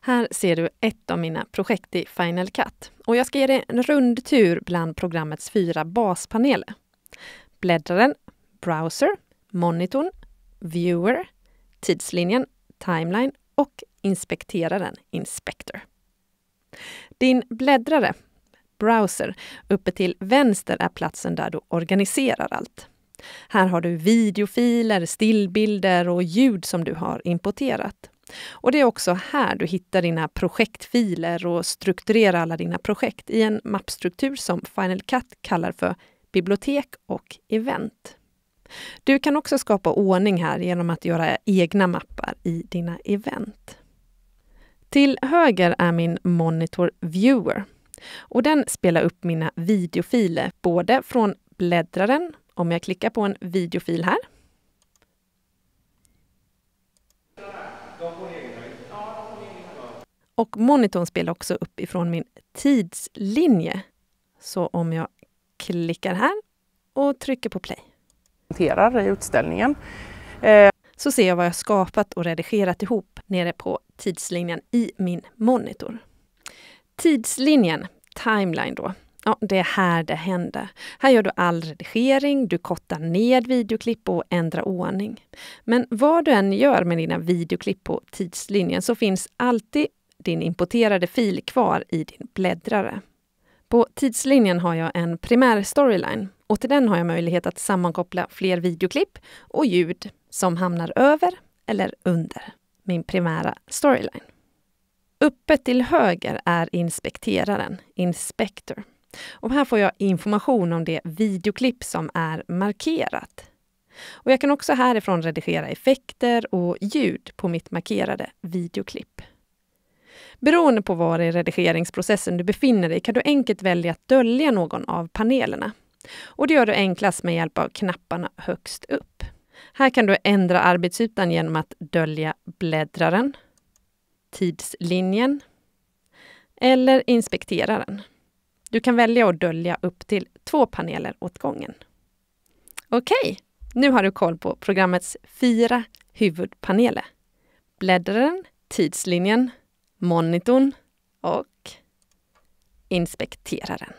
Här ser du ett av mina projekt i Final Cut. Och jag ska ge dig en rundtur bland programmets fyra baspaneler. Bläddraren, Browser, Monitorn, Viewer, Tidslinjen, Timeline och Inspekteraren, Inspector. Din bläddrare, Browser, uppe till vänster är platsen där du organiserar allt. Här har du videofiler, stillbilder och ljud som du har importerat. Och det är också här du hittar dina projektfiler och strukturerar alla dina projekt i en mappstruktur som Final Cut kallar för bibliotek och event. Du kan också skapa ordning här genom att göra egna mappar i dina event. Till höger är min Monitor Viewer och den spelar upp mina videofiler både från bläddraren, om jag klickar på en videofil här, Och monitorn spelar också upp ifrån min tidslinje. Så om jag klickar här och trycker på play. ...i utställningen. Eh. Så ser jag vad jag skapat och redigerat ihop nere på tidslinjen i min monitor. Tidslinjen, timeline då, Ja, det är här det händer. Här gör du all redigering, du kortar ned videoklipp och ändrar ordning. Men vad du än gör med dina videoklipp på tidslinjen så finns alltid din importerade fil kvar i din bläddrare. På tidslinjen har jag en primär storyline och till den har jag möjlighet att sammankoppla fler videoklipp och ljud som hamnar över eller under min primära storyline. Uppe till höger är inspekteraren, Inspector. Och här får jag information om det videoklipp som är markerat. Och jag kan också härifrån redigera effekter och ljud på mitt markerade videoklipp. Beroende på var i redigeringsprocessen du befinner dig kan du enkelt välja att dölja någon av panelerna. Och det gör du enklast med hjälp av knapparna högst upp. Här kan du ändra arbetsytan genom att dölja bläddraren, tidslinjen eller inspekteraren. Du kan välja att dölja upp till två paneler åt gången. Okej, nu har du koll på programmets fyra huvudpaneler. Bläddraren, tidslinjen, monitorn och inspekteraren.